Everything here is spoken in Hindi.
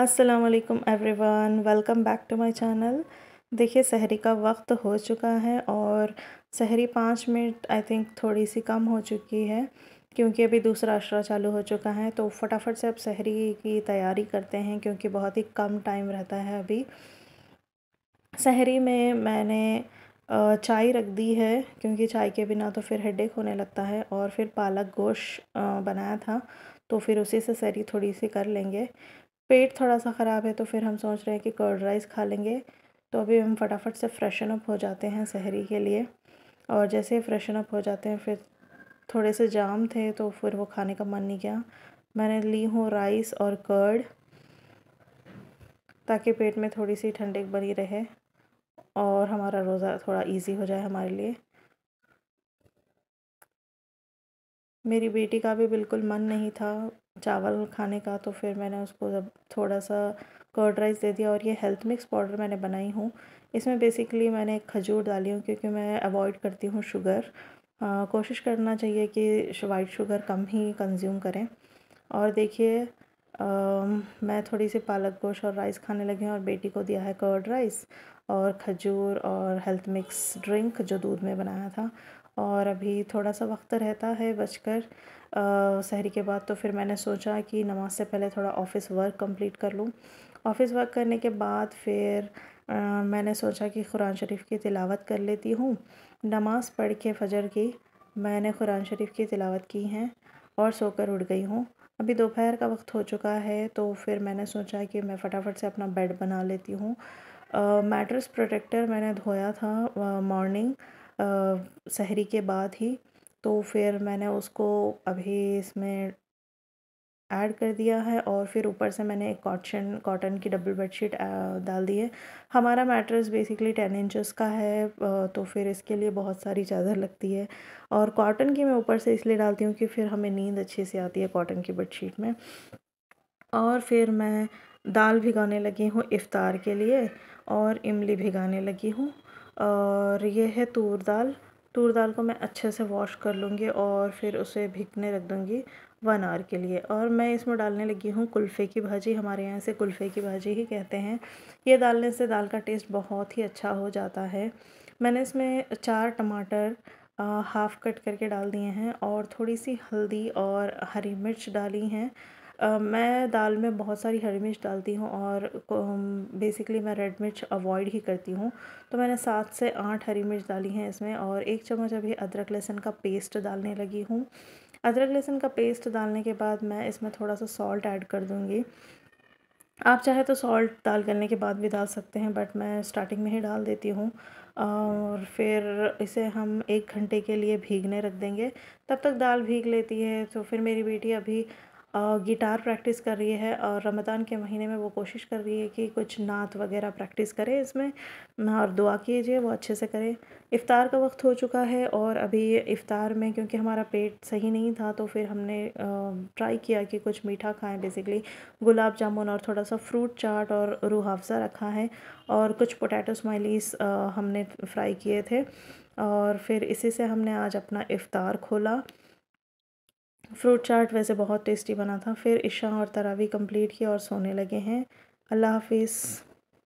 अस्सलाम वालेकुम everyone welcome back to my channel देखिए सहरी का वक्त हो चुका है और सहरी पाँच मिनट आई थिंक थोड़ी सी कम हो चुकी है क्योंकि अभी दूसरा अशरा चालू हो चुका है तो फटाफट से अब सहरी की तैयारी करते हैं क्योंकि बहुत ही कम टाइम रहता है अभी सहरी में मैंने चाय रख दी है क्योंकि चाय के बिना तो फिर हेडेक होने लगता है और फिर पालक गोश बनाया था तो फिर उसी से सहरी थोड़ी सी कर लेंगे पेट थोड़ा सा ख़राब है तो फिर हम सोच रहे हैं कि कर्ड राइस खा लेंगे तो अभी हम फटाफट से फ्रेशन अप हो जाते हैं सहरी के लिए और जैसे ही फ्रेशन अप हो जाते हैं फिर थोड़े से जाम थे तो फिर वो खाने का मन नहीं किया मैंने ली हूँ राइस और कर्ड ताकि पेट में थोड़ी सी ठंडक बनी रहे और हमारा रोज़ा थोड़ा इजी हो जाए हमारे लिए मेरी बेटी का भी बिल्कुल मन नहीं था चावल खाने का तो फिर मैंने उसको जब थोड़ा सा कर्ड राइस दे दिया और ये हेल्थ मिक्स पाउडर मैंने बनाई हूँ इसमें बेसिकली मैंने खजूर डाली हूँ क्योंकि मैं अवॉइड करती हूँ शुगर आ, कोशिश करना चाहिए कि वाइट शुगर कम ही कंज्यूम करें और देखिए मैं थोड़ी सी पालक गोश और राइस खाने लगी हूँ और बेटी को दिया है कर्ड राइस और खजूर और हेल्थ मिक्स ड्रिंक जो दूध में बनाया था और अभी थोड़ा सा वक्त रहता है बचकर शहरी के बाद तो फिर मैंने सोचा कि नमाज से पहले थोड़ा ऑफ़िस वर्क कंप्लीट कर लूँ ऑफ़िस वर्क करने के बाद फिर आ, मैंने सोचा कि कुरान शरीफ़ की तिलावत कर लेती हूँ नमाज़ पढ़ के फ़जर की मैंने कुरान शरीफ़ की तिलावत की है और सोकर उठ गई हूँ अभी दोपहर का वक्त हो चुका है तो फिर मैंने सोचा कि मैं फटाफट से अपना बेड बना लेती हूँ मैट्रेस प्रोटेक्टर मैंने धोया था मॉर्निंग शहरी के बाद ही तो फिर मैंने उसको अभी इसमें ऐड कर दिया है और फिर ऊपर से मैंने एक कॉटन कॉटन की डबल बेडशीट डाल दी है हमारा मैट्रेस बेसिकली टेन इंचज़ का है तो फिर इसके लिए बहुत सारी चादर लगती है और कॉटन की मैं ऊपर से इसलिए डालती हूँ कि फिर हमें नींद अच्छे से आती है कॉटन की बेडशीट में और फिर मैं दाल भिगाने लगी हूँ इफ़ार के लिए और इमली भिगाने लगी हूँ और ये है तूर दाल तूर दाल को मैं अच्छे से वॉश कर लूँगी और फिर उसे भीगने रख दूँगी वन आवर के लिए और मैं इसमें डालने लगी हूँ कुल्फ़े की भाजी हमारे यहाँ से कुल्फ़े की भाजी ही कहते हैं ये डालने से दाल का टेस्ट बहुत ही अच्छा हो जाता है मैंने इसमें चार टमाटर हाफ़ कट करके डाल दिए हैं और थोड़ी सी हल्दी और हरी मिर्च डाली हैं मैं दाल में बहुत सारी हरी मिर्च डालती हूँ और बेसिकली मैं रेड मिर्च अवॉइड ही करती हूँ तो मैंने सात से आठ हरी मिर्च डाली हैं इसमें और एक चम्मच अभी अदरक लहसुन का पेस्ट डालने लगी हूँ अदरक लहसुन का पेस्ट डालने के बाद मैं इसमें थोड़ा सा सॉल्ट ऐड कर दूँगी आप चाहे तो सॉल्ट डाल करने के बाद भी डाल सकते हैं बट मैं स्टार्टिंग में ही डाल देती हूँ और फिर इसे हम एक घंटे के लिए भीगने रख देंगे तब तक दाल भीग लेती है तो फिर मेरी बेटी अभी गिटार प्रैक्टिस कर रही है और रमदान के महीने में वो कोशिश कर रही है कि कुछ नात वगैरह प्रैक्टिस करे इसमें और दुआ कीजिए वो अच्छे से करे इफ़ार का वक्त हो चुका है और अभी इफ़ार में क्योंकि हमारा पेट सही नहीं था तो फिर हमने ट्राई किया कि कुछ मीठा खाएं बेसिकली गुलाब जामुन और थोड़ा सा फ्रूट चाट और रूह अफ़ज़ा रखा है और कुछ पोटैटो स्माइलीस हमने फ्राई किए थे और फिर इसी से हमने आज अपना इफ़ार खोला फ्रूट चाट वैसे बहुत टेस्टी बना था फिर इशा और तरावी कंप्लीट किया और सोने लगे हैं अल्लाह हाफिज़